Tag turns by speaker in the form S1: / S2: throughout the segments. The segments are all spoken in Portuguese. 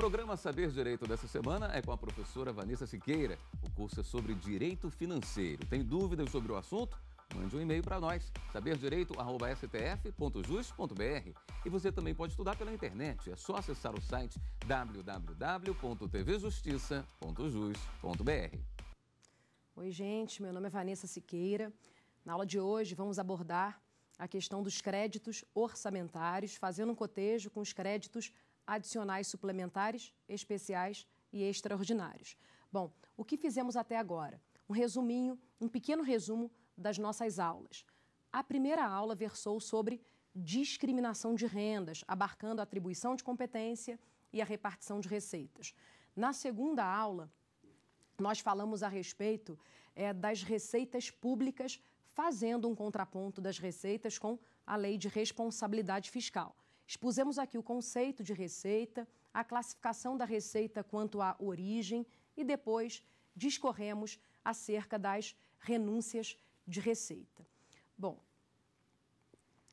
S1: programa Saber Direito dessa semana é com a professora Vanessa Siqueira. O curso é sobre direito financeiro. Tem dúvidas sobre o assunto? Mande um e-mail para nós, saberdireito.stf.jus.br. E você também pode estudar pela internet. É só acessar o site www.tvjustiça.jus.br. Oi, gente. Meu nome é Vanessa Siqueira. Na aula de hoje, vamos abordar a questão dos créditos orçamentários, fazendo um cotejo com os créditos orçamentários adicionais suplementares, especiais e extraordinários. Bom, o que fizemos até agora? Um resuminho, um pequeno resumo das nossas aulas. A primeira aula versou sobre discriminação de rendas, abarcando a atribuição de competência e a repartição de receitas. Na segunda aula, nós falamos a respeito é, das receitas públicas, fazendo um contraponto das receitas com a lei de responsabilidade fiscal. Expusemos aqui o conceito de receita, a classificação da receita quanto à origem e depois discorremos acerca das renúncias de receita. Bom,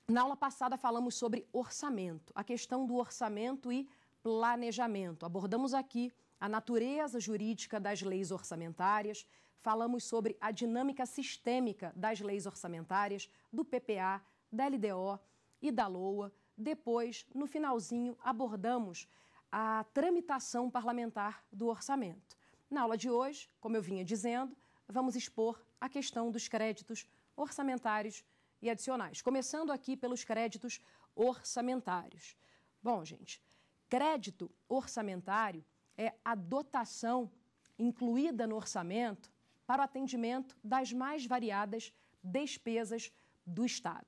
S1: na aula passada falamos sobre orçamento, a questão do orçamento e planejamento. Abordamos aqui a natureza jurídica das leis orçamentárias, falamos sobre a dinâmica sistêmica das leis orçamentárias, do PPA, da LDO e da LOA depois, no finalzinho, abordamos a tramitação parlamentar do orçamento. Na aula de hoje, como eu vinha dizendo, vamos expor a questão dos créditos orçamentários e adicionais. Começando aqui pelos créditos orçamentários. Bom, gente, crédito orçamentário é a dotação incluída no orçamento para o atendimento das mais variadas despesas do Estado.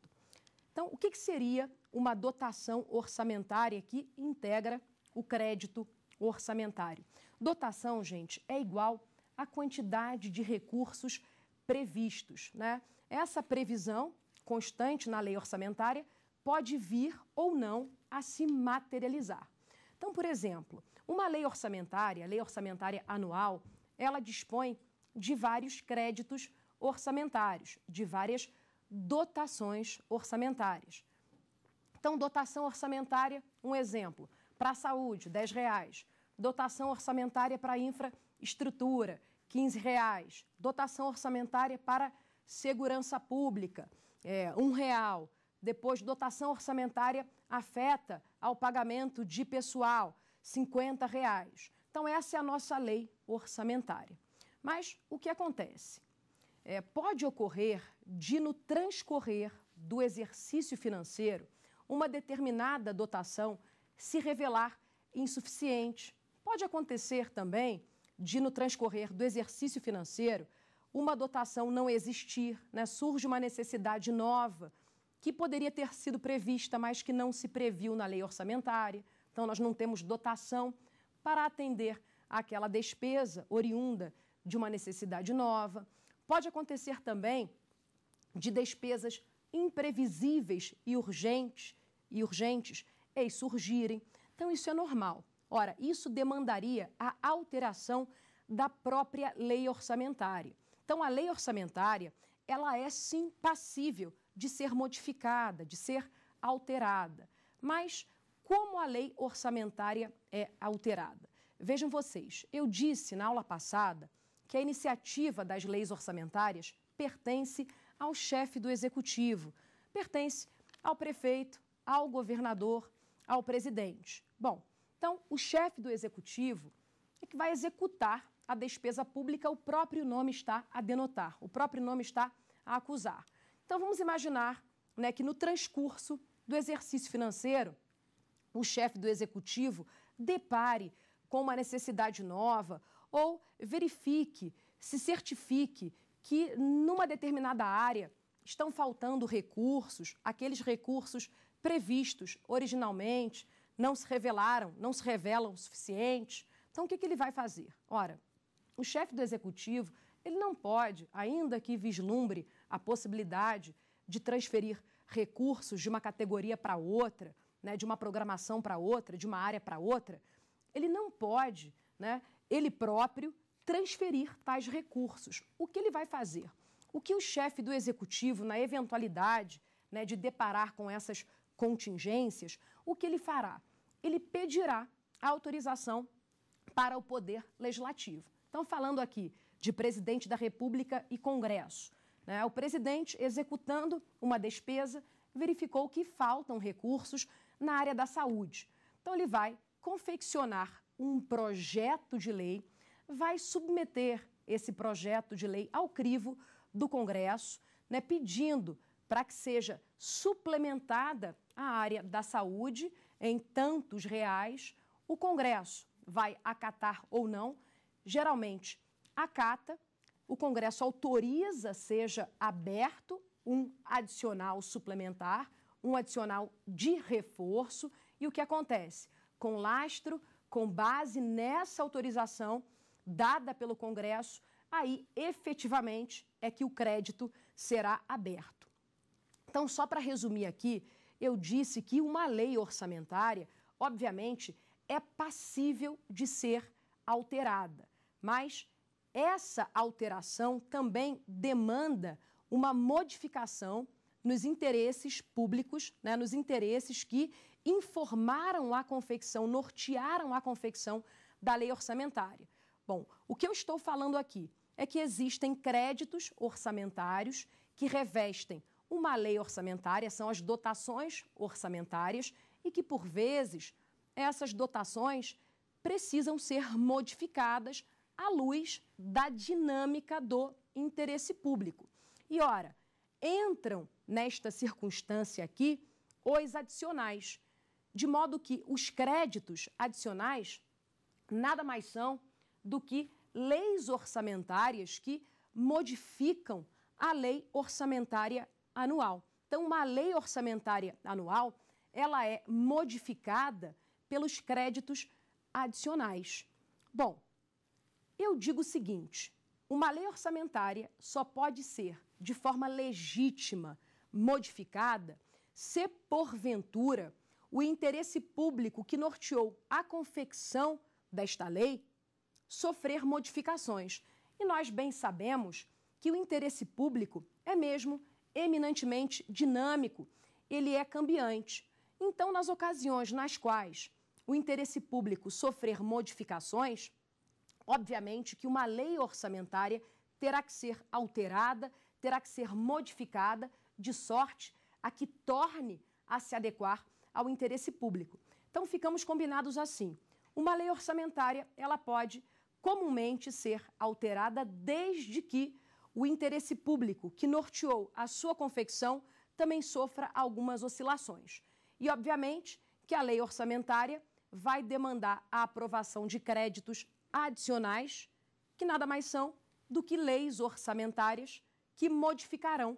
S1: Então, o que, que seria uma dotação orçamentária que integra o crédito orçamentário. Dotação, gente, é igual à quantidade de recursos previstos. Né? Essa previsão constante na lei orçamentária pode vir ou não a se materializar. Então, por exemplo, uma lei orçamentária, a lei orçamentária anual, ela dispõe de vários créditos orçamentários, de várias dotações orçamentárias. Então, dotação orçamentária, um exemplo. Para a saúde, R$ reais. Dotação orçamentária para infraestrutura, R$ reais. Dotação orçamentária para segurança pública, é, um real. Depois, dotação orçamentária afeta ao pagamento de pessoal, R$ reais. Então, essa é a nossa lei orçamentária. Mas o que acontece? É, pode ocorrer de, no transcorrer do exercício financeiro, uma determinada dotação se revelar insuficiente. Pode acontecer também de, no transcorrer do exercício financeiro, uma dotação não existir, né? surge uma necessidade nova que poderia ter sido prevista, mas que não se previu na lei orçamentária. Então, nós não temos dotação para atender aquela despesa oriunda de uma necessidade nova. Pode acontecer também de despesas imprevisíveis e urgentes e urgentes eis surgirem. Então, isso é normal. Ora, isso demandaria a alteração da própria lei orçamentária. Então, a lei orçamentária, ela é sim passível de ser modificada, de ser alterada. Mas como a lei orçamentária é alterada? Vejam vocês, eu disse na aula passada que a iniciativa das leis orçamentárias pertence ao chefe do executivo, pertence ao prefeito, ao governador, ao presidente. Bom, então o chefe do executivo é que vai executar a despesa pública, o próprio nome está a denotar, o próprio nome está a acusar. Então vamos imaginar né, que no transcurso do exercício financeiro, o chefe do executivo depare com uma necessidade nova ou verifique, se certifique que numa determinada área estão faltando recursos, aqueles recursos previstos originalmente, não se revelaram, não se revelam o suficiente. Então, o que, que ele vai fazer? Ora, o chefe do executivo ele não pode, ainda que vislumbre a possibilidade de transferir recursos de uma categoria para outra, né, de uma programação para outra, de uma área para outra, ele não pode, né, ele próprio, transferir tais recursos. O que ele vai fazer? O que o chefe do executivo, na eventualidade né, de deparar com essas contingências, o que ele fará? Ele pedirá a autorização para o Poder Legislativo. Então, falando aqui de presidente da República e Congresso, né? o presidente, executando uma despesa, verificou que faltam recursos na área da saúde. Então, ele vai confeccionar um projeto de lei, vai submeter esse projeto de lei ao crivo do Congresso, né, pedindo para que seja suplementada a área da saúde em tantos reais, o Congresso vai acatar ou não. Geralmente acata, o Congresso autoriza seja aberto um adicional suplementar, um adicional de reforço. E o que acontece? Com lastro, com base nessa autorização dada pelo Congresso, aí efetivamente é que o crédito será aberto. Então, só para resumir aqui, eu disse que uma lei orçamentária, obviamente, é passível de ser alterada, mas essa alteração também demanda uma modificação nos interesses públicos, né, nos interesses que informaram a confecção, nortearam a confecção da lei orçamentária. Bom, o que eu estou falando aqui é que existem créditos orçamentários que revestem uma lei orçamentária são as dotações orçamentárias e que, por vezes, essas dotações precisam ser modificadas à luz da dinâmica do interesse público. E, ora, entram nesta circunstância aqui os adicionais, de modo que os créditos adicionais nada mais são do que leis orçamentárias que modificam a lei orçamentária anual. Então, uma lei orçamentária anual, ela é modificada pelos créditos adicionais. Bom, eu digo o seguinte, uma lei orçamentária só pode ser, de forma legítima, modificada se porventura o interesse público que norteou a confecção desta lei sofrer modificações. E nós bem sabemos que o interesse público é mesmo eminentemente dinâmico, ele é cambiante. Então, nas ocasiões nas quais o interesse público sofrer modificações, obviamente que uma lei orçamentária terá que ser alterada, terá que ser modificada, de sorte a que torne a se adequar ao interesse público. Então, ficamos combinados assim. Uma lei orçamentária, ela pode comumente ser alterada desde que o interesse público que norteou a sua confecção também sofra algumas oscilações. E, obviamente, que a lei orçamentária vai demandar a aprovação de créditos adicionais, que nada mais são do que leis orçamentárias que modificarão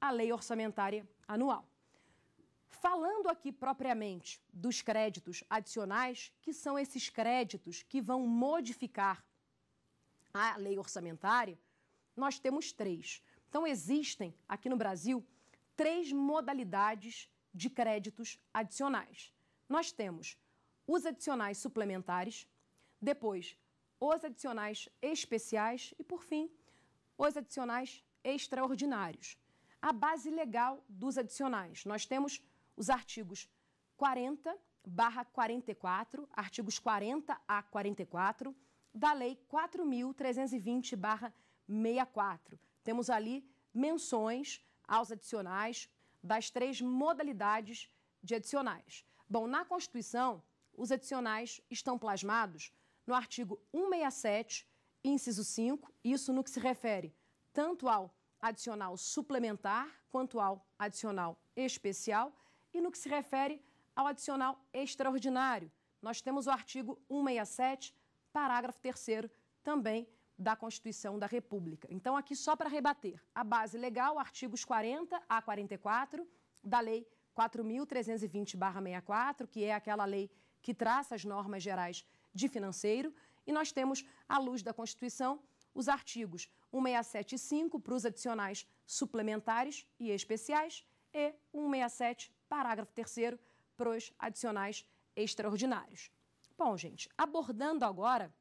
S1: a lei orçamentária anual. Falando aqui propriamente dos créditos adicionais, que são esses créditos que vão modificar a lei orçamentária, nós temos três. Então, existem aqui no Brasil três modalidades de créditos adicionais. Nós temos os adicionais suplementares, depois os adicionais especiais e, por fim, os adicionais extraordinários. A base legal dos adicionais. Nós temos os artigos 40 barra 44, artigos 40 a 44 da Lei 4.320 barra 64. Temos ali menções aos adicionais das três modalidades de adicionais. Bom, na Constituição, os adicionais estão plasmados no artigo 167, inciso 5, isso no que se refere tanto ao adicional suplementar quanto ao adicional especial e no que se refere ao adicional extraordinário. Nós temos o artigo 167, parágrafo 3 também da Constituição da República. Então, aqui só para rebater, a base legal, artigos 40 a 44 da Lei 4.320-64, que é aquela lei que traça as normas gerais de financeiro, e nós temos, à luz da Constituição, os artigos 167.5 para os adicionais suplementares e especiais e 167, parágrafo 3 para os adicionais extraordinários. Bom, gente, abordando agora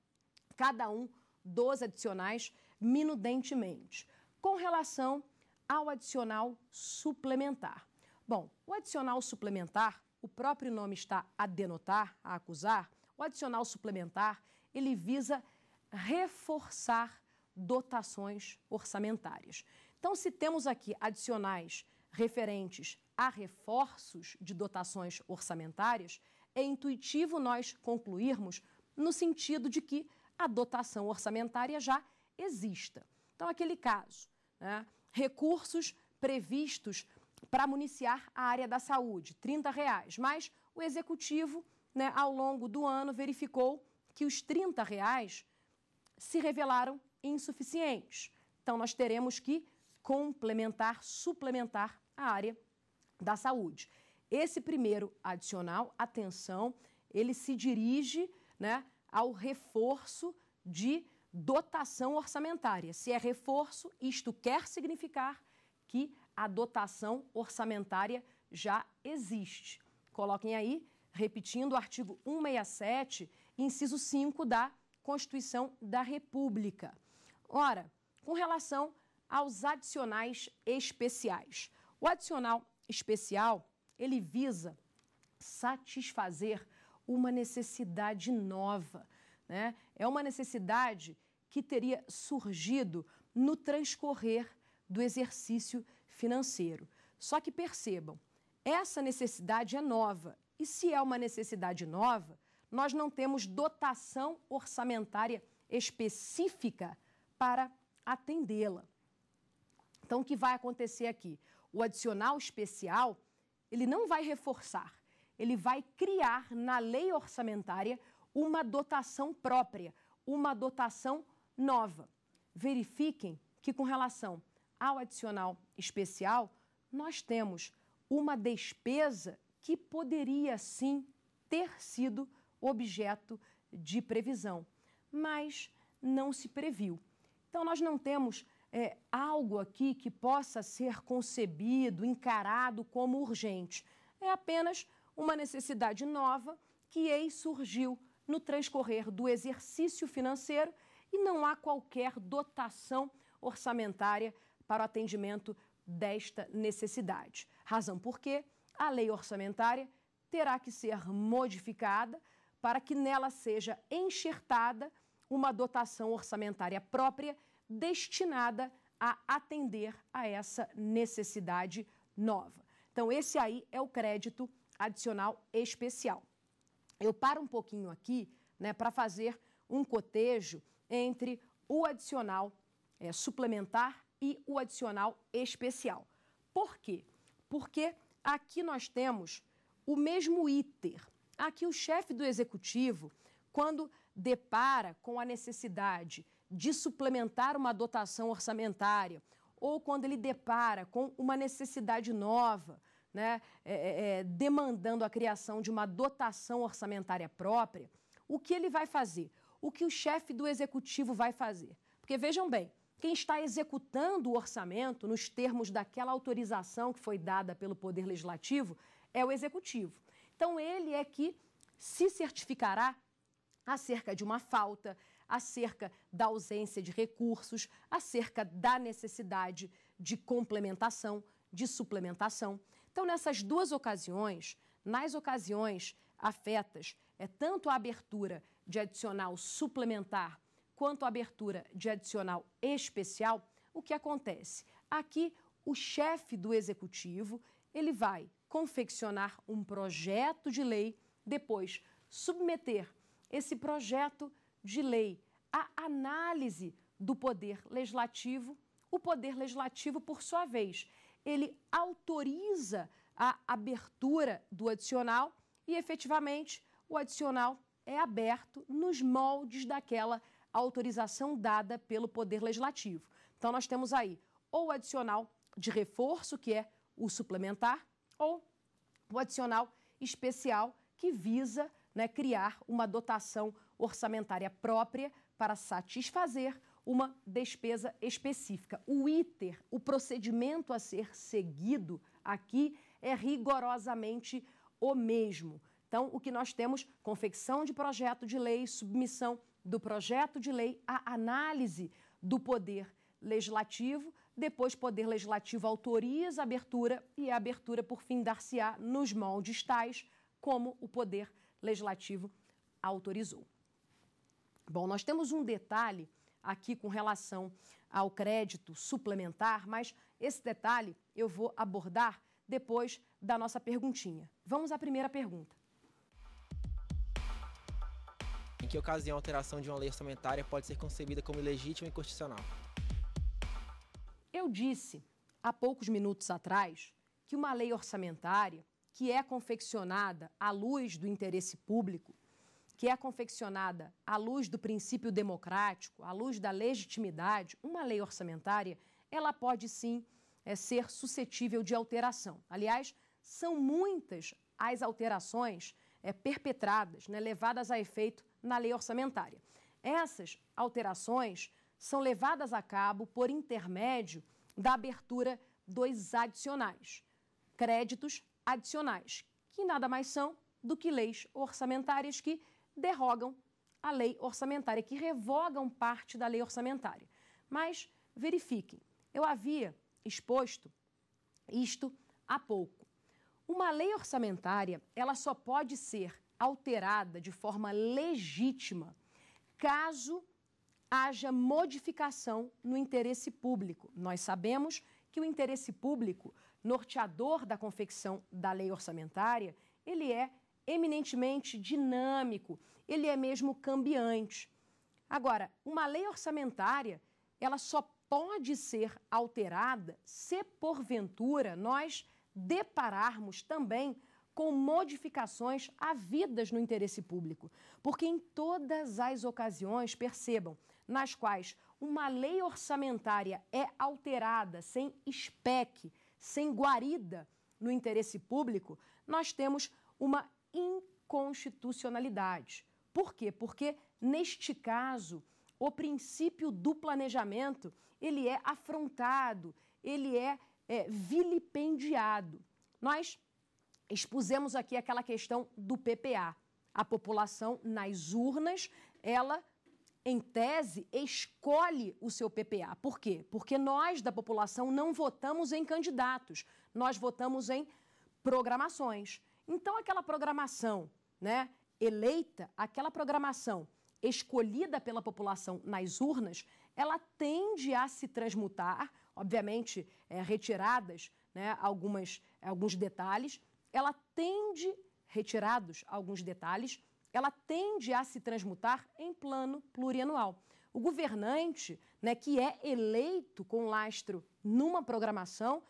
S1: cada um dos adicionais minudentemente. Com relação ao adicional suplementar. Bom, o adicional suplementar, o próprio nome está a denotar, a acusar, o adicional suplementar, ele visa reforçar dotações orçamentárias. Então, se temos aqui adicionais referentes a reforços de dotações orçamentárias, é intuitivo nós concluirmos no sentido de que a dotação orçamentária já exista. Então, aquele caso, né? recursos previstos para municiar a área da saúde, 30 reais, mas o executivo, né, ao longo do ano, verificou que os 30 reais se revelaram insuficientes. Então, nós teremos que complementar, suplementar a área da saúde. Esse primeiro adicional, atenção, ele se dirige né, ao reforço de dotação orçamentária. Se é reforço, isto quer significar que a dotação orçamentária já existe. Coloquem aí, repetindo o artigo 167, inciso 5 da Constituição da República. Ora, com relação aos adicionais especiais. O adicional especial, ele visa satisfazer uma necessidade nova. Né? É uma necessidade que teria surgido no transcorrer do exercício financeiro. Só que percebam, essa necessidade é nova. E se é uma necessidade nova, nós não temos dotação orçamentária específica para atendê-la. Então, o que vai acontecer aqui? O adicional especial, ele não vai reforçar, ele vai criar na lei orçamentária uma dotação própria, uma dotação nova. Verifiquem que, com relação ao adicional especial, nós temos uma despesa que poderia sim ter sido objeto de previsão, mas não se previu. Então, nós não temos é, algo aqui que possa ser concebido, encarado como urgente. É apenas uma necessidade nova que eis surgiu no transcorrer do exercício financeiro e não há qualquer dotação orçamentária para o atendimento desta necessidade. Razão porque a lei orçamentária terá que ser modificada para que nela seja enxertada uma dotação orçamentária própria destinada a atender a essa necessidade nova. Então, esse aí é o crédito adicional especial. Eu paro um pouquinho aqui né, para fazer um cotejo entre o adicional é, suplementar e o adicional especial. Por quê? Porque aqui nós temos o mesmo ITER. Aqui o chefe do executivo, quando depara com a necessidade de suplementar uma dotação orçamentária ou quando ele depara com uma necessidade nova né, é, é, é, demandando a criação de uma dotação orçamentária própria, o que ele vai fazer? O que o chefe do executivo vai fazer? Porque vejam bem, quem está executando o orçamento nos termos daquela autorização que foi dada pelo Poder Legislativo é o executivo. Então, ele é que se certificará acerca de uma falta, acerca da ausência de recursos, acerca da necessidade de complementação, de suplementação. Então, nessas duas ocasiões, nas ocasiões afetas, é tanto a abertura de adicional suplementar quanto a abertura de adicional especial, o que acontece? Aqui, o chefe do executivo, ele vai confeccionar um projeto de lei, depois submeter esse projeto de lei à análise do poder legislativo, o poder legislativo, por sua vez, ele autoriza a abertura do adicional e efetivamente o adicional é aberto nos moldes daquela autorização dada pelo Poder Legislativo. Então nós temos aí ou o adicional de reforço, que é o suplementar, ou o adicional especial, que visa né, criar uma dotação orçamentária própria para satisfazer uma despesa específica. O ITER, o procedimento a ser seguido aqui, é rigorosamente o mesmo. Então, o que nós temos? Confecção de projeto de lei, submissão do projeto de lei à análise do poder legislativo, depois poder legislativo autoriza a abertura e a abertura por fim dar-se-á nos moldes tais como o poder legislativo autorizou. Bom, nós temos um detalhe aqui com relação ao crédito suplementar, mas esse detalhe eu vou abordar depois da nossa perguntinha. Vamos à primeira pergunta. Em que ocasião a alteração de uma lei orçamentária pode ser concebida como ilegítima e constitucional? Eu disse há poucos minutos atrás que uma lei orçamentária que é confeccionada à luz do interesse público que é confeccionada à luz do princípio democrático, à luz da legitimidade, uma lei orçamentária, ela pode sim é, ser suscetível de alteração. Aliás, são muitas as alterações é, perpetradas, né, levadas a efeito na lei orçamentária. Essas alterações são levadas a cabo por intermédio da abertura dos adicionais, créditos adicionais, que nada mais são do que leis orçamentárias que derrogam a lei orçamentária, que revogam parte da lei orçamentária. Mas verifiquem, eu havia exposto isto há pouco. Uma lei orçamentária, ela só pode ser alterada de forma legítima caso haja modificação no interesse público. Nós sabemos que o interesse público, norteador da confecção da lei orçamentária, ele é eminentemente dinâmico, ele é mesmo cambiante. Agora, uma lei orçamentária, ela só pode ser alterada se porventura nós depararmos também com modificações havidas no interesse público, porque em todas as ocasiões, percebam, nas quais uma lei orçamentária é alterada sem espec, sem guarida no interesse público, nós temos uma inconstitucionalidade. Por quê? Porque neste caso, o princípio do planejamento, ele é afrontado, ele é, é vilipendiado. Nós expusemos aqui aquela questão do PPA. A população nas urnas, ela em tese, escolhe o seu PPA. Por quê? Porque nós, da população, não votamos em candidatos, nós votamos em programações. Então, aquela programação né, eleita, aquela programação escolhida pela população nas urnas, ela tende a se transmutar, obviamente é, retiradas né, algumas, alguns detalhes, ela tende, retirados alguns detalhes, ela tende a se transmutar em plano plurianual. O governante, né, que é eleito com lastro numa programação,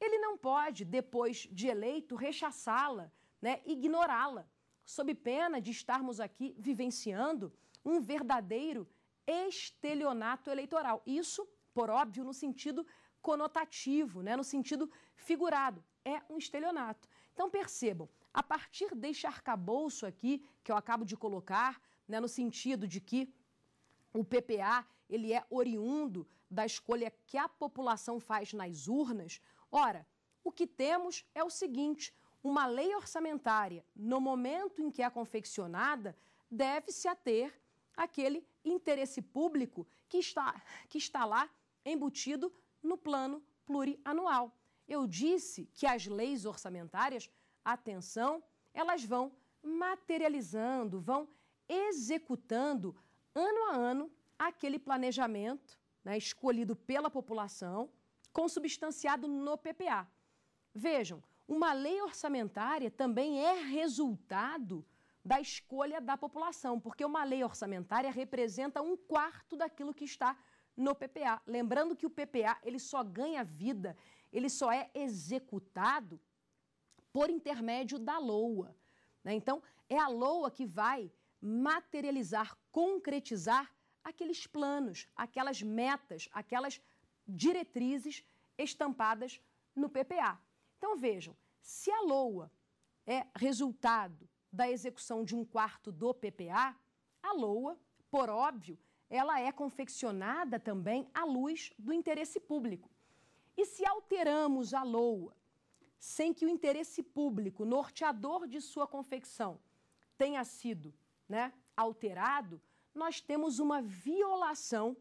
S1: ele não pode, depois de eleito, rechaçá-la, né, ignorá-la, sob pena de estarmos aqui vivenciando um verdadeiro estelionato eleitoral. Isso, por óbvio, no sentido conotativo, né, no sentido figurado. É um estelionato. Então percebam, a partir deste arcabouço aqui, que eu acabo de colocar, né, no sentido de que o PPA ele é oriundo da escolha que a população faz nas urnas, Ora, o que temos é o seguinte: uma lei orçamentária, no momento em que é confeccionada, deve-se ater àquele interesse público que está, que está lá embutido no plano plurianual. Eu disse que as leis orçamentárias, atenção, elas vão materializando, vão executando ano a ano aquele planejamento né, escolhido pela população consubstanciado no PPA. Vejam, uma lei orçamentária também é resultado da escolha da população, porque uma lei orçamentária representa um quarto daquilo que está no PPA. Lembrando que o PPA ele só ganha vida, ele só é executado por intermédio da LOA. Né? Então, é a LOA que vai materializar, concretizar aqueles planos, aquelas metas, aquelas diretrizes estampadas no PPA. Então vejam, se a LOA é resultado da execução de um quarto do PPA, a LOA, por óbvio, ela é confeccionada também à luz do interesse público. E se alteramos a LOA sem que o interesse público, norteador de sua confecção, tenha sido né, alterado, nós temos uma violação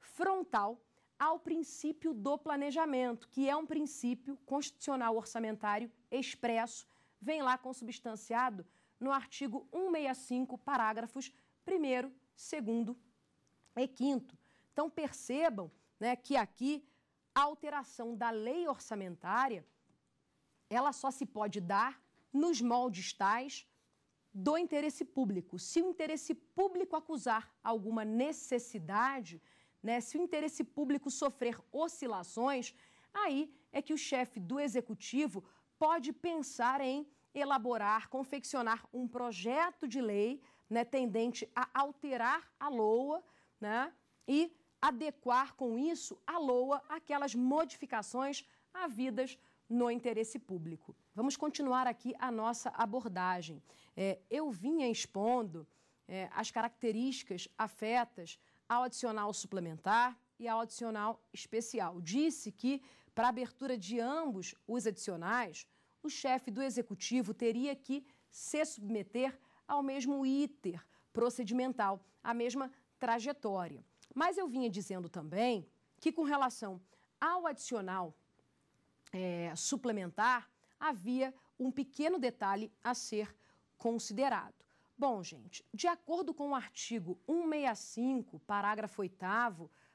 S1: frontal ao princípio do planejamento, que é um princípio constitucional orçamentário expresso, vem lá consubstanciado no artigo 165, parágrafos 1, 2 e 5. Então, percebam né, que aqui a alteração da lei orçamentária ela só se pode dar nos moldes tais do interesse público. Se o interesse público acusar alguma necessidade, né, se o interesse público sofrer oscilações, aí é que o chefe do executivo pode pensar em elaborar, confeccionar um projeto de lei né, tendente a alterar a LOA né, e adequar com isso a LOA aquelas modificações havidas no interesse público. Vamos continuar aqui a nossa abordagem. É, eu vinha expondo é, as características afetas ao adicional suplementar e ao adicional especial. Disse que, para abertura de ambos os adicionais, o chefe do executivo teria que se submeter ao mesmo ITER procedimental, à mesma trajetória. Mas eu vinha dizendo também que, com relação ao adicional é, suplementar, havia um pequeno detalhe a ser considerado. Bom, gente, de acordo com o artigo 165, parágrafo 8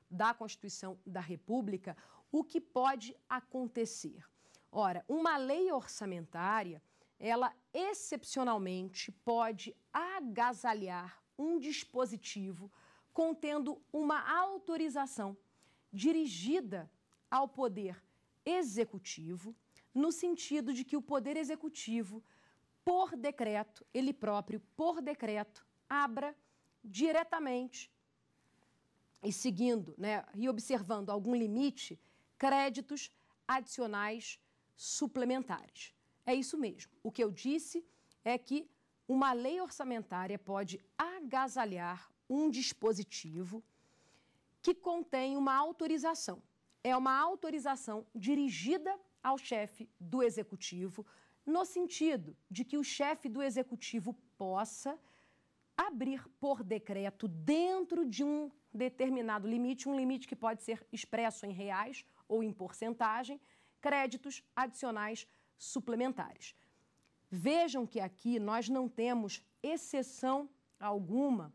S1: da Constituição da República, o que pode acontecer? Ora, uma lei orçamentária, ela excepcionalmente pode agasalhar um dispositivo contendo uma autorização dirigida ao poder executivo, no sentido de que o poder executivo por decreto, ele próprio, por decreto, abra diretamente e seguindo né, e observando algum limite, créditos adicionais suplementares. É isso mesmo. O que eu disse é que uma lei orçamentária pode agasalhar um dispositivo que contém uma autorização. É uma autorização dirigida ao chefe do executivo no sentido de que o chefe do executivo possa abrir por decreto, dentro de um determinado limite, um limite que pode ser expresso em reais ou em porcentagem, créditos adicionais suplementares. Vejam que aqui nós não temos exceção alguma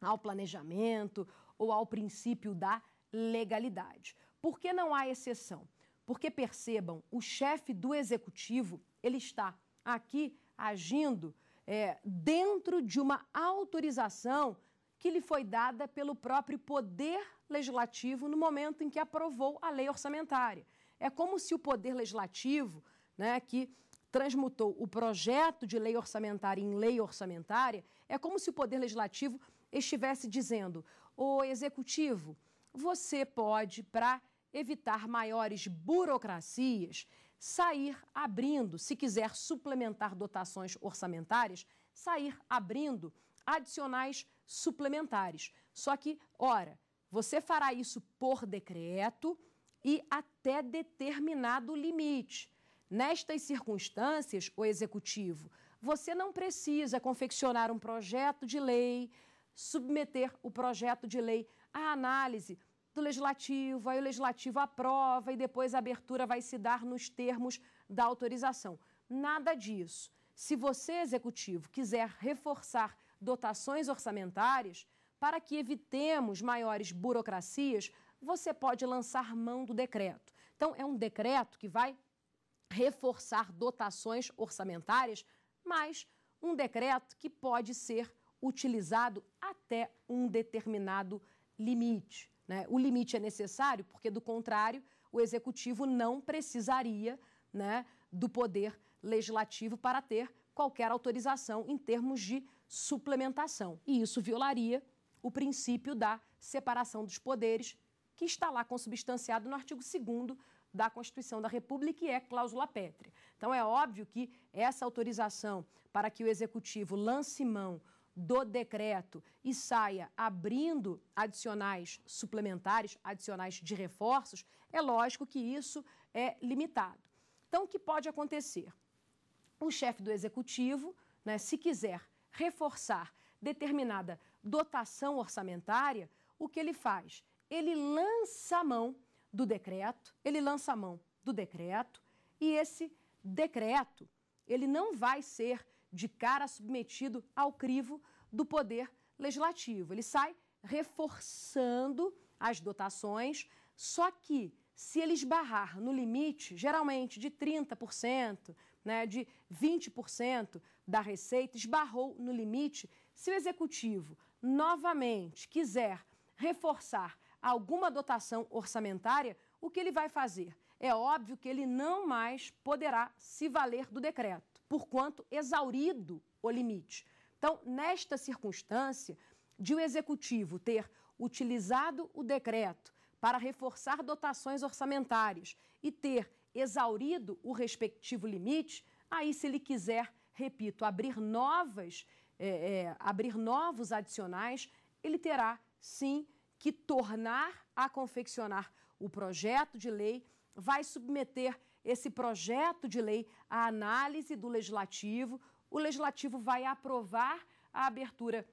S1: ao planejamento ou ao princípio da legalidade. Por que não há exceção? Porque percebam, o chefe do executivo ele está aqui agindo é, dentro de uma autorização que lhe foi dada pelo próprio Poder Legislativo no momento em que aprovou a lei orçamentária. É como se o Poder Legislativo, né, que transmutou o projeto de lei orçamentária em lei orçamentária, é como se o Poder Legislativo estivesse dizendo: o Executivo, você pode, para evitar maiores burocracias, sair abrindo, se quiser suplementar dotações orçamentárias, sair abrindo adicionais suplementares. Só que, ora, você fará isso por decreto e até determinado limite. Nestas circunstâncias, o executivo, você não precisa confeccionar um projeto de lei, submeter o projeto de lei à análise do legislativo, aí o legislativo aprova e depois a abertura vai se dar nos termos da autorização. Nada disso. Se você, executivo, quiser reforçar dotações orçamentárias para que evitemos maiores burocracias, você pode lançar mão do decreto. Então, é um decreto que vai reforçar dotações orçamentárias, mas um decreto que pode ser utilizado até um determinado limite. Né? O limite é necessário, porque, do contrário, o executivo não precisaria né, do poder legislativo para ter qualquer autorização em termos de suplementação. E isso violaria o princípio da separação dos poderes, que está lá consubstanciado no artigo 2 da Constituição da República e é cláusula pétrea. Então, é óbvio que essa autorização para que o executivo lance mão do decreto e saia abrindo adicionais suplementares, adicionais de reforços, é lógico que isso é limitado. Então, o que pode acontecer? O chefe do executivo, né, se quiser reforçar determinada dotação orçamentária, o que ele faz? Ele lança a mão do decreto, ele lança a mão do decreto e esse decreto ele não vai ser de cara submetido ao crivo do Poder Legislativo. Ele sai reforçando as dotações, só que se ele esbarrar no limite, geralmente de 30%, né, de 20% da receita, esbarrou no limite, se o executivo novamente quiser reforçar alguma dotação orçamentária, o que ele vai fazer? É óbvio que ele não mais poderá se valer do decreto porquanto exaurido o limite. Então, nesta circunstância, de o executivo ter utilizado o decreto para reforçar dotações orçamentárias e ter exaurido o respectivo limite, aí, se ele quiser, repito, abrir novas, é, é, abrir novos adicionais, ele terá sim que tornar a confeccionar o projeto de lei, vai submeter esse projeto de lei à análise do legislativo. O legislativo vai aprovar a abertura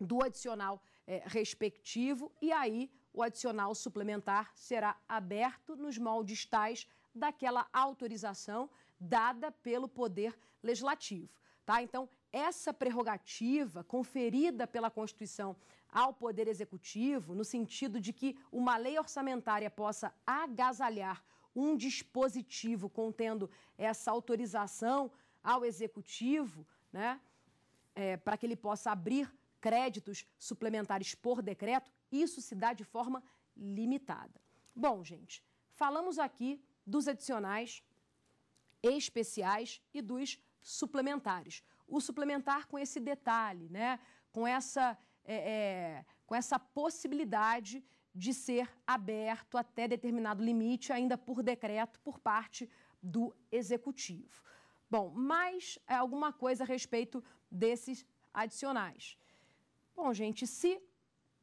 S1: do adicional é, respectivo e aí o adicional suplementar será aberto nos moldes tais daquela autorização dada pelo Poder Legislativo. Tá? Então, essa prerrogativa conferida pela Constituição ao Poder Executivo, no sentido de que uma lei orçamentária possa agasalhar um dispositivo contendo essa autorização ao executivo, né, é, para que ele possa abrir créditos suplementares por decreto, isso se dá de forma limitada. Bom, gente, falamos aqui dos adicionais especiais e dos suplementares. O suplementar com esse detalhe, né, com essa é, é, com essa possibilidade de ser aberto até determinado limite, ainda por decreto, por parte do executivo. Bom, mais é alguma coisa a respeito desses adicionais. Bom, gente, se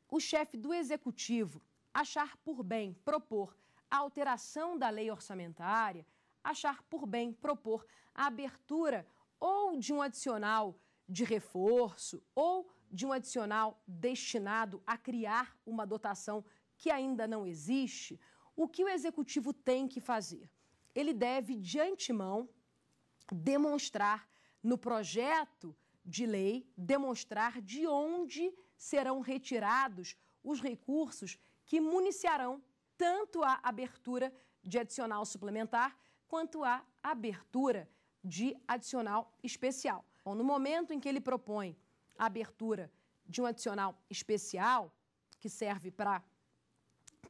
S1: o chefe do executivo achar por bem propor a alteração da lei orçamentária, achar por bem propor a abertura ou de um adicional de reforço ou de um adicional destinado a criar uma dotação que ainda não existe, o que o executivo tem que fazer? Ele deve, de antemão, demonstrar no projeto de lei, demonstrar de onde serão retirados os recursos que municiarão tanto a abertura de adicional suplementar quanto a abertura de adicional especial. Bom, no momento em que ele propõe a abertura de um adicional especial, que serve para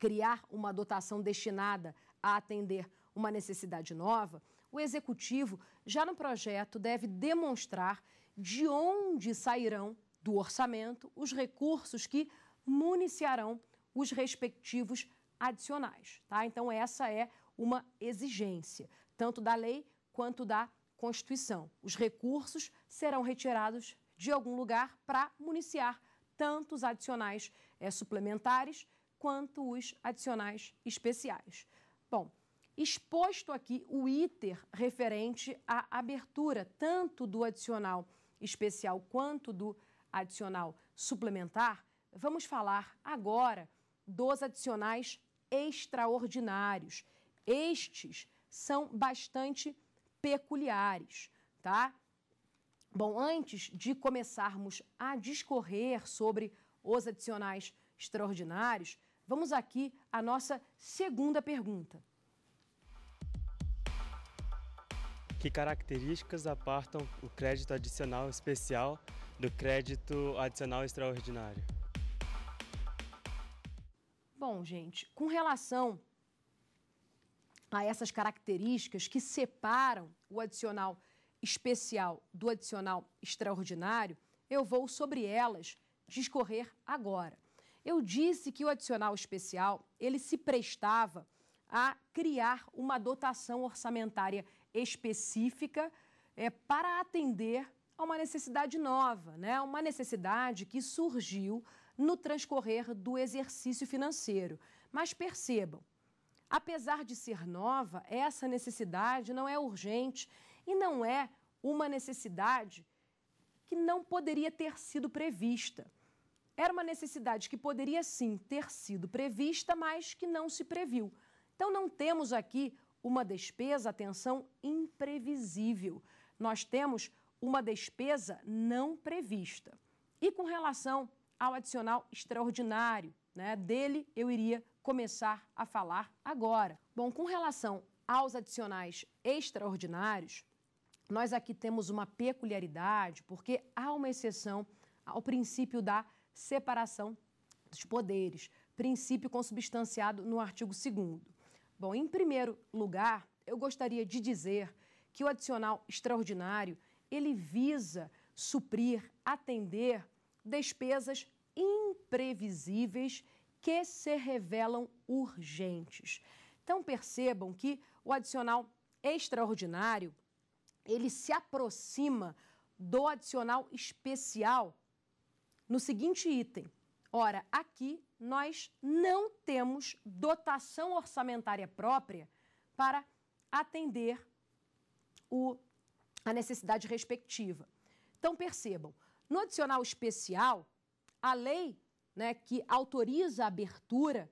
S1: criar uma dotação destinada a atender uma necessidade nova, o executivo, já no projeto, deve demonstrar de onde sairão do orçamento os recursos que municiarão os respectivos adicionais. Tá? Então, essa é uma exigência, tanto da lei quanto da Constituição. Os recursos serão retirados de algum lugar para municiar tantos adicionais é, suplementares quanto os adicionais especiais. Bom, exposto aqui o ITER referente à abertura tanto do adicional especial quanto do adicional suplementar, vamos falar agora dos adicionais extraordinários. Estes são bastante peculiares, tá? Bom, antes de começarmos a discorrer sobre os adicionais extraordinários, Vamos aqui à nossa segunda pergunta. Que características apartam o crédito adicional especial do crédito adicional extraordinário? Bom, gente, com relação a essas características que separam o adicional especial do adicional extraordinário, eu vou sobre elas discorrer agora. Eu disse que o adicional especial, ele se prestava a criar uma dotação orçamentária específica é, para atender a uma necessidade nova, né? uma necessidade que surgiu no transcorrer do exercício financeiro. Mas percebam, apesar de ser nova, essa necessidade não é urgente e não é uma necessidade que não poderia ter sido prevista. Era uma necessidade que poderia sim ter sido prevista, mas que não se previu. Então, não temos aqui uma despesa, atenção, imprevisível. Nós temos uma despesa não prevista. E com relação ao adicional extraordinário, né, dele eu iria começar a falar agora. Bom, com relação aos adicionais extraordinários, nós aqui temos uma peculiaridade, porque há uma exceção ao princípio da separação dos poderes, princípio consubstanciado no artigo 2. Bom, em primeiro lugar, eu gostaria de dizer que o adicional extraordinário ele visa suprir, atender despesas imprevisíveis que se revelam urgentes. Então percebam que o adicional extraordinário ele se aproxima do adicional especial no seguinte item: ora, aqui nós não temos dotação orçamentária própria para atender o, a necessidade respectiva. Então percebam, no adicional especial, a lei né, que autoriza a abertura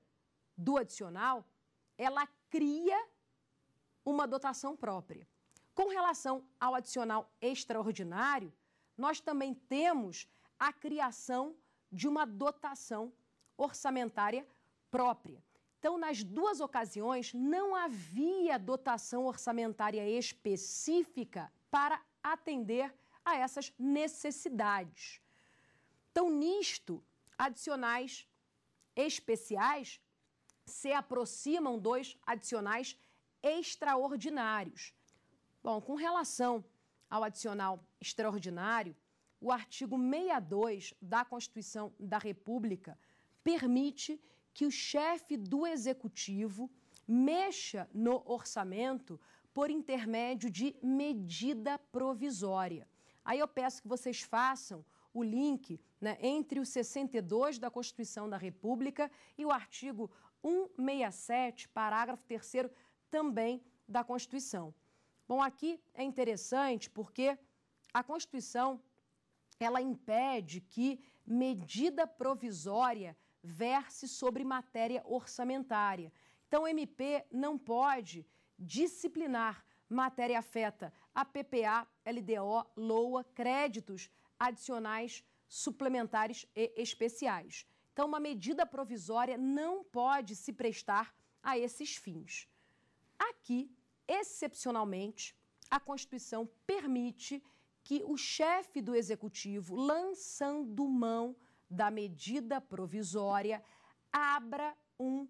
S1: do adicional, ela cria uma dotação própria. Com relação ao adicional extraordinário, nós também temos a criação de uma dotação orçamentária própria. Então, nas duas ocasiões, não havia dotação orçamentária específica para atender a essas necessidades. Então, nisto, adicionais especiais se aproximam dos adicionais extraordinários. Bom, com relação ao adicional extraordinário, o artigo 62 da Constituição da República permite que o chefe do executivo mexa no orçamento por intermédio de medida provisória. Aí eu peço que vocês façam o link né, entre o 62 da Constituição da República e o artigo 167, parágrafo 3 também da Constituição. Bom, aqui é interessante porque a Constituição ela impede que medida provisória verse sobre matéria orçamentária. Então, o MP não pode disciplinar matéria afeta a PPA, LDO, LOA, créditos adicionais, suplementares e especiais. Então, uma medida provisória não pode se prestar a esses fins. Aqui, excepcionalmente, a Constituição permite que o chefe do executivo, lançando mão da medida provisória, abra um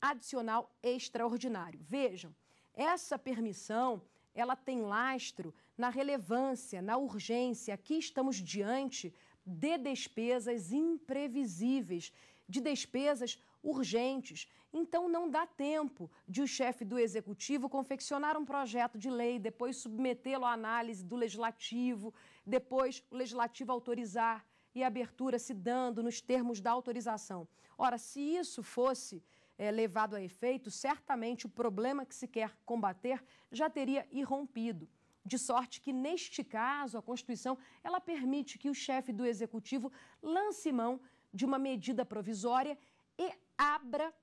S1: adicional extraordinário. Vejam, essa permissão, ela tem lastro na relevância, na urgência. Aqui estamos diante de despesas imprevisíveis, de despesas urgentes. Então, não dá tempo de o chefe do executivo confeccionar um projeto de lei, depois submetê-lo à análise do legislativo, depois o legislativo autorizar e a abertura se dando nos termos da autorização. Ora, se isso fosse é, levado a efeito, certamente o problema que se quer combater já teria irrompido. De sorte que, neste caso, a Constituição ela permite que o chefe do Executivo lance mão de uma medida provisória abra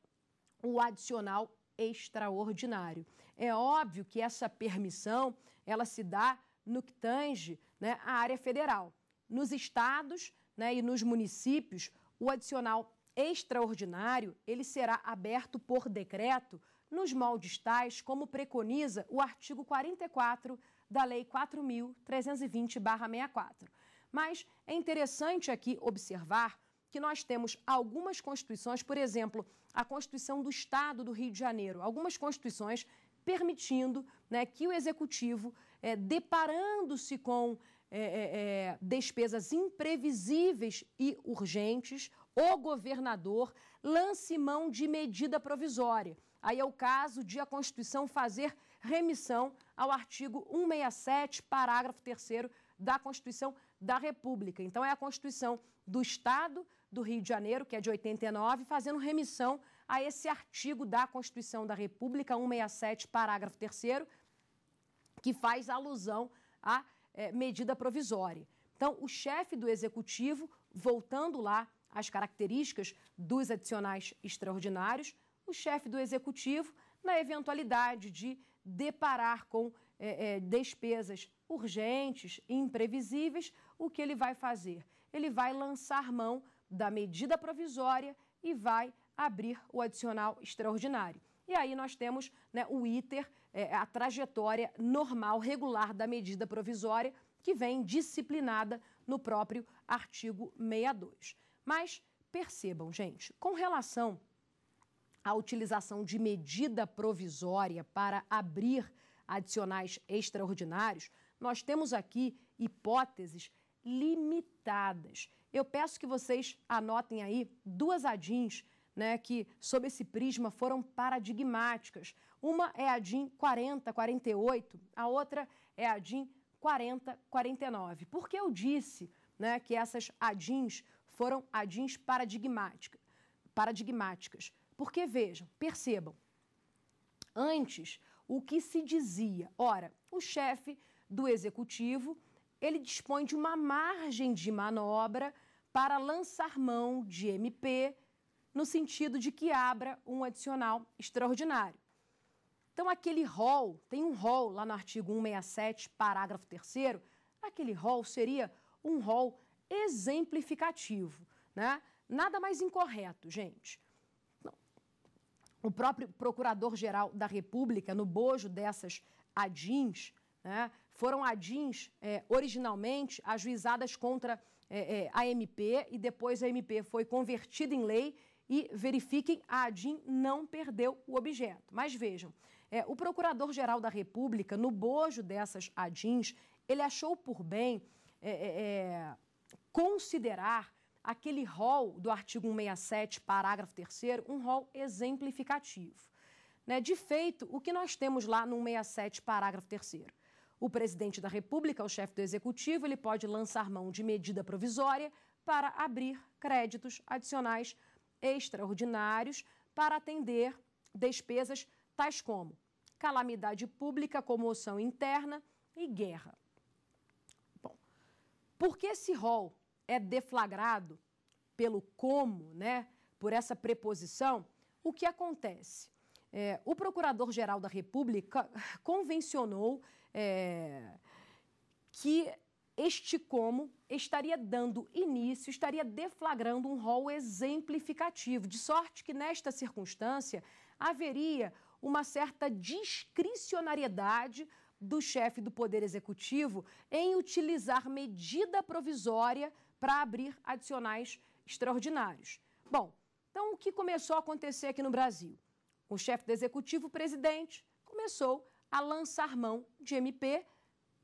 S1: o adicional extraordinário. É óbvio que essa permissão ela se dá no que tange né, área federal. Nos estados né, e nos municípios, o adicional extraordinário ele será aberto por decreto nos moldes tais como preconiza o artigo 44 da Lei 4.320-64. Mas é interessante aqui observar que nós temos algumas constituições, por exemplo, a Constituição do Estado do Rio de Janeiro, algumas constituições permitindo né, que o executivo, é, deparando-se com é, é, é despesas imprevisíveis e urgentes, o governador lance mão de medida provisória. Aí é o caso de a Constituição fazer remissão ao artigo 167, parágrafo 3 da Constituição da República. Então, é a Constituição do Estado do Rio de Janeiro, que é de 89, fazendo remissão a esse artigo da Constituição da República, 167, parágrafo 3, que faz alusão à é, medida provisória. Então, o chefe do executivo, voltando lá às características dos adicionais extraordinários, o chefe do executivo, na eventualidade de deparar com é, é, despesas urgentes, imprevisíveis, o que ele vai fazer? Ele vai lançar mão da medida provisória e vai abrir o adicional extraordinário. E aí nós temos né, o ITER, é, a trajetória normal, regular da medida provisória, que vem disciplinada no próprio artigo 62. Mas percebam, gente, com relação à utilização de medida provisória para abrir adicionais extraordinários, nós temos aqui hipóteses limitadas eu peço que vocês anotem aí duas ADINs né, que, sob esse prisma, foram paradigmáticas. Uma é a DIN 4048, a outra é a DIN 4049. Por que eu disse né, que essas ADINs foram ADINs paradigmática, paradigmáticas? Porque, vejam, percebam, antes o que se dizia, ora, o chefe do executivo ele dispõe de uma margem de manobra para lançar mão de MP, no sentido de que abra um adicional extraordinário. Então, aquele rol, tem um rol lá no artigo 167, parágrafo 3, aquele rol seria um rol exemplificativo, né? Nada mais incorreto, gente. O próprio Procurador-Geral da República, no bojo dessas adins, né, foram adins é, originalmente ajuizadas contra é, é a MP e depois a MP foi convertida em lei e verifiquem, a ADIM não perdeu o objeto. Mas vejam, é, o Procurador-Geral da República, no bojo dessas adins ele achou por bem é, é, é considerar aquele rol do artigo 167, parágrafo 3 um rol exemplificativo. Né? De feito, o que nós temos lá no 167, parágrafo 3 o presidente da República, o chefe do executivo, ele pode lançar mão de medida provisória para abrir créditos adicionais extraordinários para atender despesas tais como calamidade pública, comoção interna e guerra. Bom, porque esse rol é deflagrado pelo como, né, por essa preposição, o que acontece? É, o Procurador-Geral da República convencionou é, que este como estaria dando início, estaria deflagrando um rol exemplificativo, de sorte que nesta circunstância haveria uma certa discricionariedade do chefe do Poder Executivo em utilizar medida provisória para abrir adicionais extraordinários. Bom, então o que começou a acontecer aqui no Brasil? O chefe do Executivo, o presidente, começou a lançar mão de MP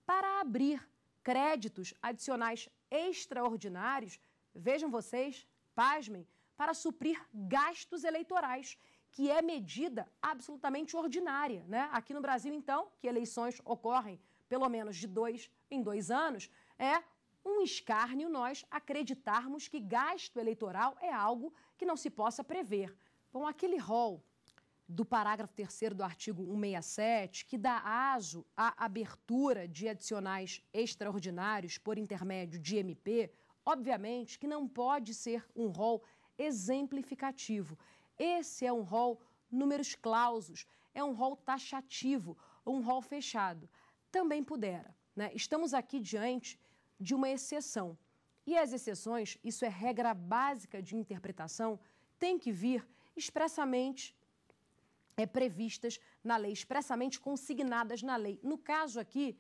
S1: para abrir créditos adicionais extraordinários, vejam vocês, pasmem, para suprir gastos eleitorais, que é medida absolutamente ordinária. Né? Aqui no Brasil, então, que eleições ocorrem pelo menos de dois em dois anos, é um escárnio nós acreditarmos que gasto eleitoral é algo que não se possa prever. Bom, aquele rol do parágrafo 3 do artigo 167, que dá aso à abertura de adicionais extraordinários por intermédio de MP, obviamente que não pode ser um rol exemplificativo. Esse é um rol números clausos, é um rol taxativo, um rol fechado. Também pudera. Né? Estamos aqui diante de uma exceção. E as exceções, isso é regra básica de interpretação, tem que vir expressamente é, previstas na lei, expressamente consignadas na lei. No caso aqui,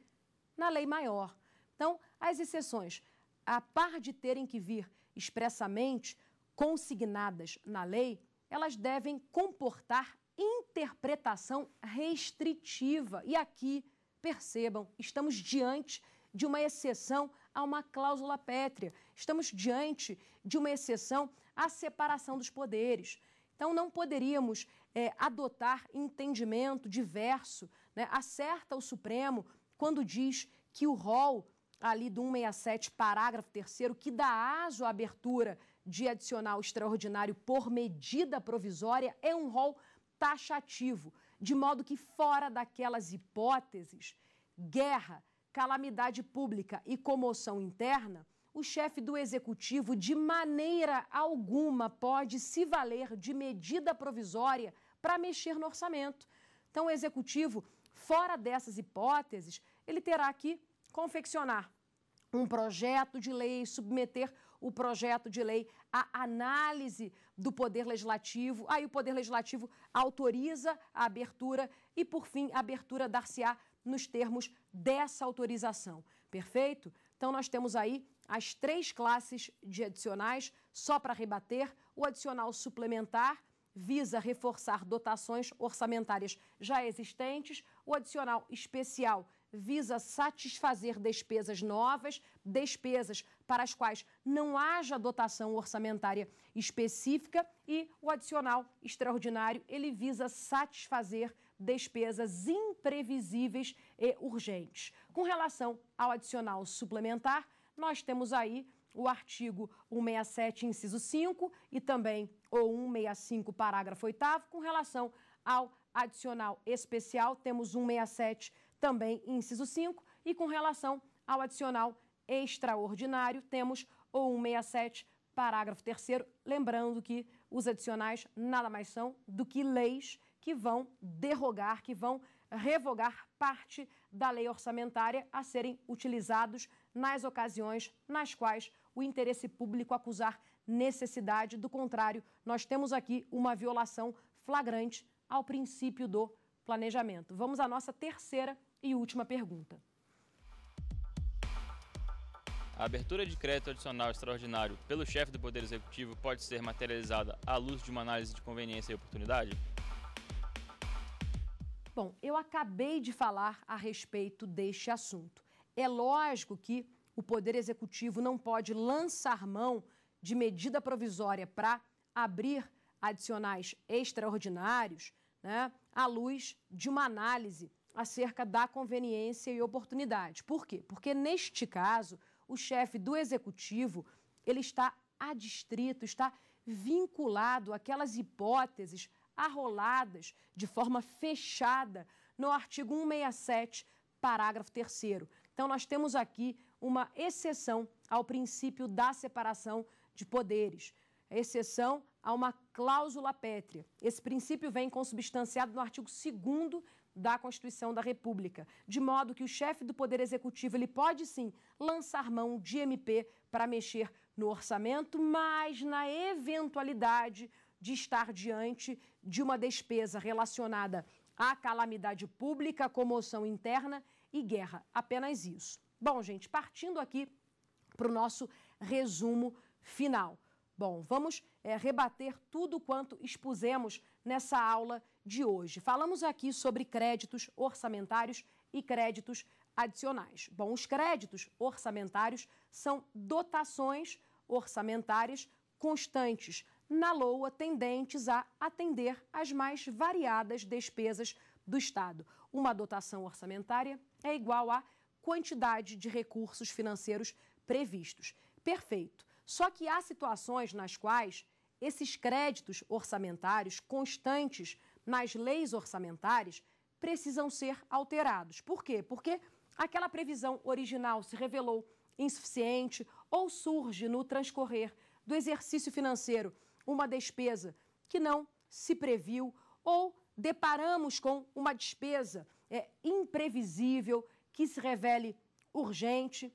S1: na lei maior. Então, as exceções, a par de terem que vir expressamente consignadas na lei, elas devem comportar interpretação restritiva. E aqui, percebam, estamos diante de uma exceção a uma cláusula pétrea. Estamos diante de uma exceção à separação dos poderes. Então, não poderíamos é, adotar entendimento diverso. Né? Acerta o Supremo quando diz que o rol ali do 167, parágrafo 3 que dá aso à abertura de adicional extraordinário por medida provisória, é um rol taxativo, de modo que fora daquelas hipóteses, guerra, calamidade pública e comoção interna, o chefe do executivo de maneira alguma pode se valer de medida provisória para mexer no orçamento. Então, o executivo, fora dessas hipóteses, ele terá que confeccionar um projeto de lei, submeter o projeto de lei à análise do Poder Legislativo. Aí o Poder Legislativo autoriza a abertura e, por fim, a abertura dar-se-á nos termos dessa autorização. Perfeito? Então, nós temos aí as três classes de adicionais, só para rebater: o adicional suplementar, visa reforçar dotações orçamentárias já existentes. O adicional especial visa satisfazer despesas novas, despesas para as quais não haja dotação orçamentária específica e o adicional extraordinário, ele visa satisfazer despesas imprevisíveis e urgentes. Com relação ao adicional suplementar, nós temos aí o artigo 167, inciso 5 e também o 165, parágrafo 8 com relação ao adicional especial, temos 167 também, inciso 5, e com relação ao adicional extraordinário, temos o 167, parágrafo 3 lembrando que os adicionais nada mais são do que leis que vão derrogar, que vão revogar parte da lei orçamentária a serem utilizados nas ocasiões nas quais o interesse público acusar necessidade. Do contrário, nós temos aqui uma violação flagrante ao princípio do planejamento. Vamos à nossa terceira e última pergunta. A abertura de crédito adicional extraordinário pelo chefe do Poder Executivo pode ser materializada à luz de uma análise de conveniência e oportunidade? Bom, eu acabei de falar a respeito deste assunto. É lógico que o Poder Executivo não pode lançar mão de medida provisória para abrir adicionais extraordinários né, à luz de uma análise acerca da conveniência e oportunidade. Por quê? Porque, neste caso, o chefe do Executivo ele está adstrito, está vinculado àquelas hipóteses arroladas de forma fechada no artigo 167 parágrafo 3. Então, nós temos aqui uma exceção ao princípio da separação de poderes, exceção a uma cláusula pétrea. Esse princípio vem consubstanciado no artigo 2 da Constituição da República, de modo que o chefe do Poder Executivo ele pode sim lançar mão de MP para mexer no orçamento, mas na eventualidade de estar diante de uma despesa relacionada Há calamidade pública, comoção interna e guerra. Apenas isso. Bom, gente, partindo aqui para o nosso resumo final. Bom, vamos é, rebater tudo quanto expusemos nessa aula de hoje. Falamos aqui sobre créditos orçamentários e créditos adicionais. Bom, os créditos orçamentários são dotações orçamentárias constantes na LOA tendentes a atender às mais variadas despesas do Estado. Uma dotação orçamentária é igual à quantidade de recursos financeiros previstos. Perfeito. Só que há situações nas quais esses créditos orçamentários constantes nas leis orçamentárias precisam ser alterados. Por quê? Porque aquela previsão original se revelou insuficiente ou surge no transcorrer do exercício financeiro uma despesa que não se previu ou deparamos com uma despesa é, imprevisível que se revele urgente.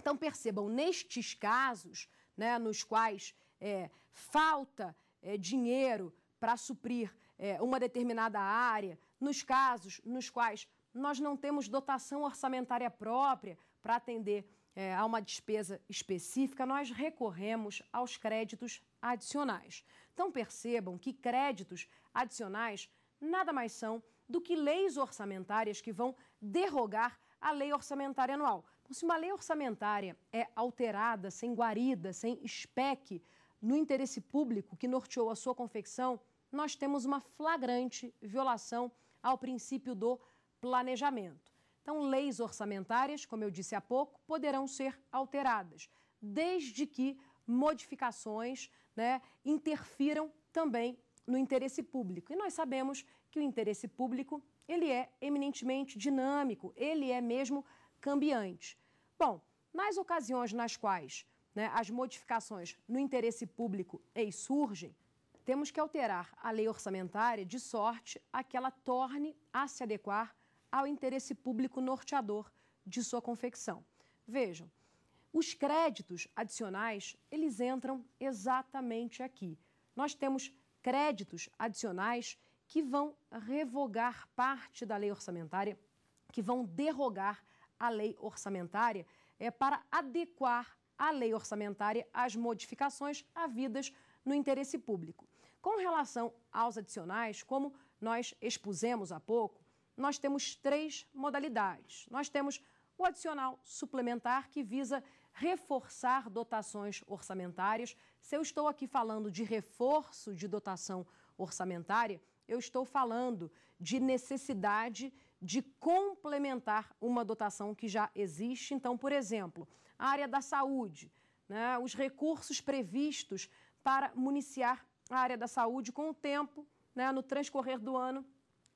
S1: Então, percebam, nestes casos, né, nos quais é, falta é, dinheiro para suprir é, uma determinada área, nos casos nos quais nós não temos dotação orçamentária própria para atender é, a uma despesa específica, nós recorremos aos créditos adicionais. Então percebam que créditos adicionais nada mais são do que leis orçamentárias que vão derrogar a lei orçamentária anual. Então, se uma lei orçamentária é alterada, sem guarida, sem espeque no interesse público que norteou a sua confecção, nós temos uma flagrante violação ao princípio do planejamento. Então, leis orçamentárias, como eu disse há pouco, poderão ser alteradas, desde que modificações né, interfiram também no interesse público. E nós sabemos que o interesse público ele é eminentemente dinâmico, ele é mesmo cambiante. Bom, nas ocasiões nas quais né, as modificações no interesse público eis surgem, temos que alterar a lei orçamentária de sorte a que ela torne a se adequar ao interesse público norteador de sua confecção. Vejam, os créditos adicionais, eles entram exatamente aqui. Nós temos créditos adicionais que vão revogar parte da lei orçamentária, que vão derrogar a lei orçamentária é, para adequar a lei orçamentária às modificações havidas no interesse público. Com relação aos adicionais, como nós expusemos há pouco, nós temos três modalidades. Nós temos o adicional suplementar que visa reforçar dotações orçamentárias. Se eu estou aqui falando de reforço de dotação orçamentária, eu estou falando de necessidade de complementar uma dotação que já existe. Então, por exemplo, a área da saúde, né, os recursos previstos para municiar a área da saúde com o tempo, né, no transcorrer do ano,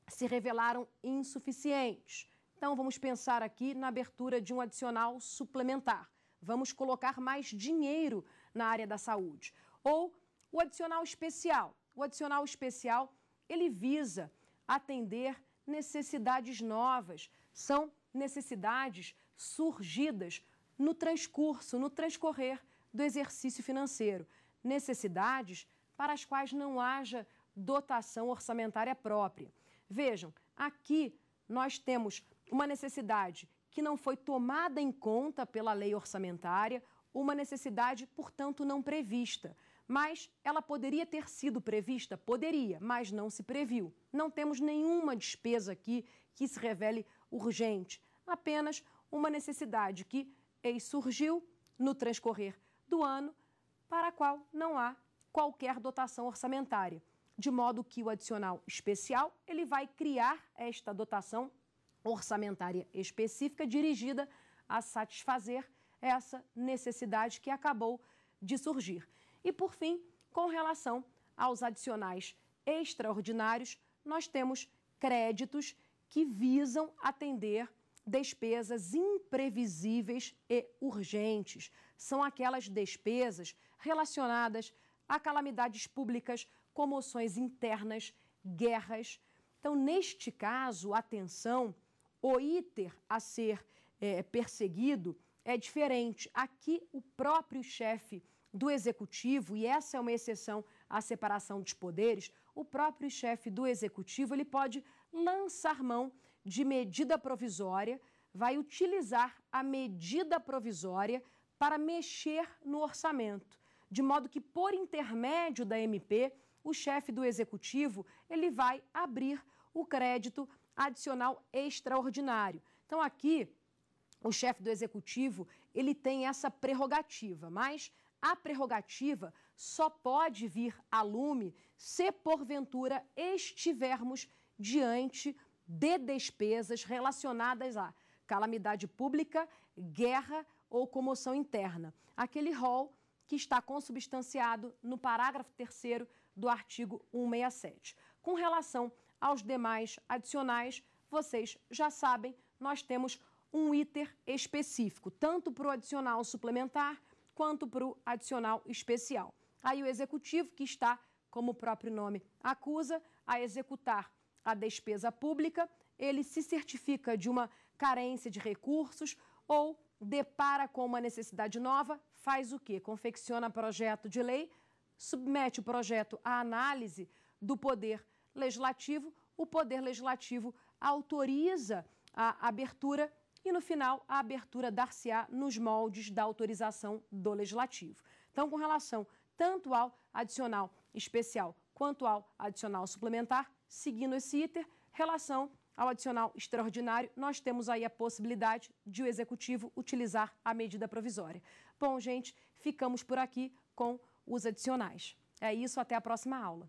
S1: se revelaram insuficientes. Então, vamos pensar aqui na abertura de um adicional suplementar vamos colocar mais dinheiro na área da saúde. Ou o adicional especial. O adicional especial, ele visa atender necessidades novas, são necessidades surgidas no transcurso, no transcorrer do exercício financeiro, necessidades para as quais não haja dotação orçamentária própria. Vejam, aqui nós temos uma necessidade que não foi tomada em conta pela lei orçamentária, uma necessidade, portanto, não prevista. Mas ela poderia ter sido prevista? Poderia, mas não se previu. Não temos nenhuma despesa aqui que se revele urgente, apenas uma necessidade que eis surgiu no transcorrer do ano, para a qual não há qualquer dotação orçamentária, de modo que o adicional especial ele vai criar esta dotação orçamentária específica dirigida a satisfazer essa necessidade que acabou de surgir. E, por fim, com relação aos adicionais extraordinários, nós temos créditos que visam atender despesas imprevisíveis e urgentes. São aquelas despesas relacionadas a calamidades públicas, comoções internas, guerras. Então, neste caso, atenção o ITER a ser é, perseguido é diferente. Aqui, o próprio chefe do executivo, e essa é uma exceção à separação dos poderes, o próprio chefe do executivo ele pode lançar mão de medida provisória, vai utilizar a medida provisória para mexer no orçamento, de modo que por intermédio da MP, o chefe do executivo, ele vai abrir o crédito adicional extraordinário. Então aqui o chefe do executivo, ele tem essa prerrogativa, mas a prerrogativa só pode vir a lume se porventura estivermos diante de despesas relacionadas a calamidade pública, guerra ou comoção interna. Aquele rol que está consubstanciado no parágrafo 3 do artigo 167. Com relação aos demais adicionais, vocês já sabem, nós temos um ITER específico, tanto para o adicional suplementar quanto para o adicional especial. Aí o executivo, que está, como o próprio nome acusa, a executar a despesa pública, ele se certifica de uma carência de recursos ou depara com uma necessidade nova, faz o quê? Confecciona projeto de lei, submete o projeto à análise do Poder legislativo, o poder legislativo autoriza a abertura e, no final, a abertura dar-se-á nos moldes da autorização do legislativo. Então, com relação tanto ao adicional especial quanto ao adicional suplementar, seguindo esse iter, relação ao adicional extraordinário, nós temos aí a possibilidade de o executivo utilizar a medida provisória. Bom, gente, ficamos por aqui com os adicionais. É isso, até a próxima aula.